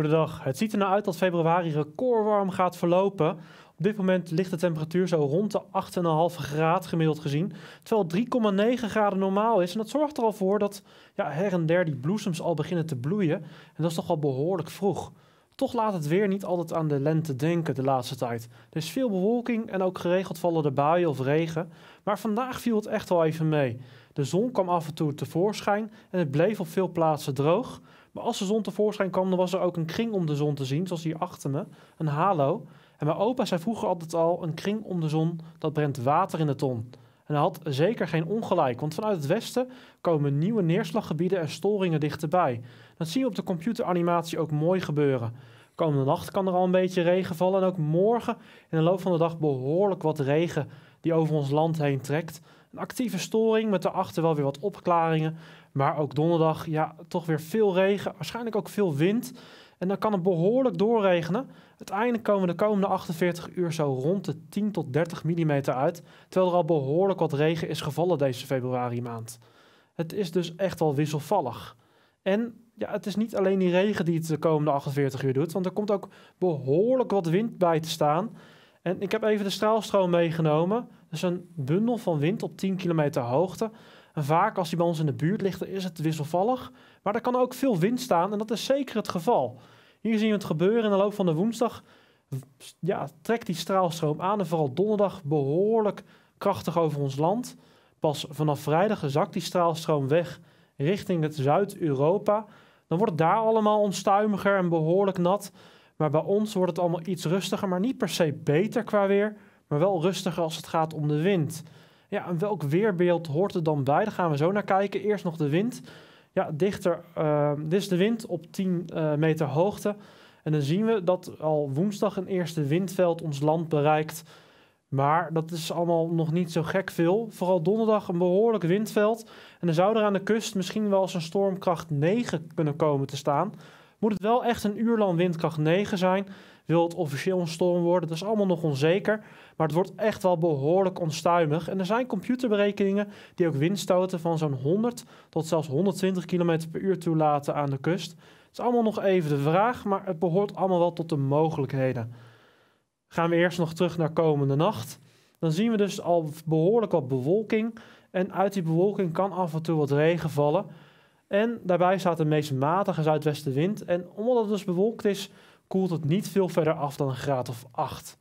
Goedendag. Het ziet er nou uit dat februari recordwarm gaat verlopen. Op dit moment ligt de temperatuur zo rond de 8,5 graden gemiddeld gezien. Terwijl 3,9 graden normaal is. En dat zorgt er al voor dat ja, her en der die bloesems al beginnen te bloeien. En dat is toch al behoorlijk vroeg. Toch laat het weer niet altijd aan de lente denken de laatste tijd. Er is veel bewolking en ook geregeld vallen er buien of regen. Maar vandaag viel het echt wel even mee. De zon kwam af en toe tevoorschijn en het bleef op veel plaatsen droog. Maar als de zon tevoorschijn kwam, dan was er ook een kring om de zon te zien, zoals hier achter me, een halo. En mijn opa zei vroeger altijd al, een kring om de zon, dat brengt water in de ton. En hij had zeker geen ongelijk, want vanuit het westen komen nieuwe neerslaggebieden en storingen dichterbij. Dat zie je op de computeranimatie ook mooi gebeuren. Komende nacht kan er al een beetje regen vallen. En ook morgen in de loop van de dag behoorlijk wat regen die over ons land heen trekt. Een actieve storing met daarachter wel weer wat opklaringen. Maar ook donderdag, ja, toch weer veel regen. Waarschijnlijk ook veel wind. En dan kan het behoorlijk doorregenen. Uiteindelijk komen de komende 48 uur zo rond de 10 tot 30 mm uit. Terwijl er al behoorlijk wat regen is gevallen deze februari maand. Het is dus echt wel wisselvallig. En ja, het is niet alleen die regen die het de komende 48 uur doet, want er komt ook behoorlijk wat wind bij te staan. En ik heb even de straalstroom meegenomen. Dus een bundel van wind op 10 kilometer hoogte. En vaak als die bij ons in de buurt ligt, is het wisselvallig. Maar er kan ook veel wind staan en dat is zeker het geval. Hier zien we het gebeuren in de loop van de woensdag. Ja, trekt die straalstroom aan en vooral donderdag behoorlijk krachtig over ons land. Pas vanaf vrijdag zakt die straalstroom weg richting het Zuid-Europa, dan wordt het daar allemaal onstuimiger en behoorlijk nat. Maar bij ons wordt het allemaal iets rustiger, maar niet per se beter qua weer, maar wel rustiger als het gaat om de wind. Ja, en welk weerbeeld hoort er dan bij? Daar gaan we zo naar kijken. Eerst nog de wind. Ja, dichter. Ehm, dit is de wind op 10 eh, meter hoogte. En dan zien we dat al woensdag een eerste windveld ons land bereikt maar dat is allemaal nog niet zo gek veel. Vooral donderdag een behoorlijk windveld. En er zou er aan de kust misschien wel eens een stormkracht 9 kunnen komen te staan. Moet het wel echt een uur lang windkracht 9 zijn? Wil het officieel een storm worden? Dat is allemaal nog onzeker. Maar het wordt echt wel behoorlijk onstuimig. En er zijn computerberekeningen die ook windstoten van zo'n 100 tot zelfs 120 km per uur toelaten aan de kust. Het is allemaal nog even de vraag, maar het behoort allemaal wel tot de mogelijkheden. Gaan we eerst nog terug naar komende nacht. Dan zien we dus al behoorlijk wat bewolking. En uit die bewolking kan af en toe wat regen vallen. En daarbij staat een meest matige zuidwestenwind. En omdat het dus bewolkt is, koelt het niet veel verder af dan een graad of 8.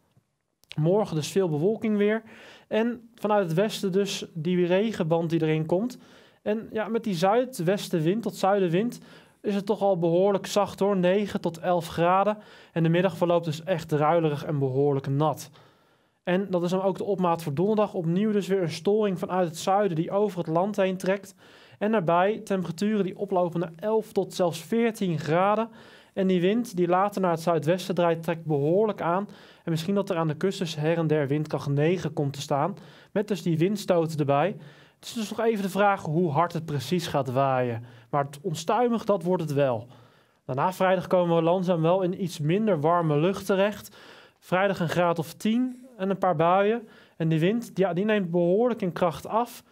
Morgen dus veel bewolking weer. En vanuit het westen dus die regenband die erin komt. En ja, met die zuidwestenwind tot zuidenwind is het toch al behoorlijk zacht hoor, 9 tot 11 graden. En de middag verloopt dus echt ruilerig en behoorlijk nat. En dat is dan ook de opmaat voor donderdag. Opnieuw dus weer een storing vanuit het zuiden die over het land heen trekt. En daarbij temperaturen die oplopen naar 11 tot zelfs 14 graden. En die wind die later naar het zuidwesten draait, trekt behoorlijk aan. En misschien dat er aan de kust dus her en der windkracht 9 komt te staan. Met dus die windstoten erbij. Dus het is dus nog even de vraag hoe hard het precies gaat waaien. Maar het onstuimig, dat wordt het wel. Daarna vrijdag komen we langzaam wel in iets minder warme lucht terecht. Vrijdag een graad of 10 en een paar buien. En die wind, ja, die neemt behoorlijk in kracht af.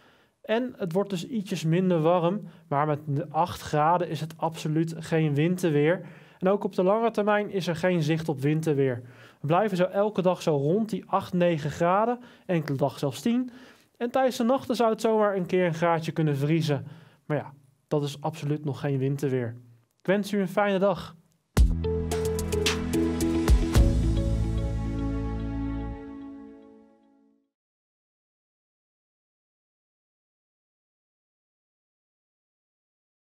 En het wordt dus ietsjes minder warm. Maar met 8 graden is het absoluut geen winterweer. En ook op de lange termijn is er geen zicht op winterweer. We blijven zo elke dag zo rond die 8, 9 graden. Enkele dag zelfs 10. En tijdens de nachten zou het zomaar een keer een graadje kunnen vriezen. Maar ja, dat is absoluut nog geen winterweer. Ik wens u een fijne dag.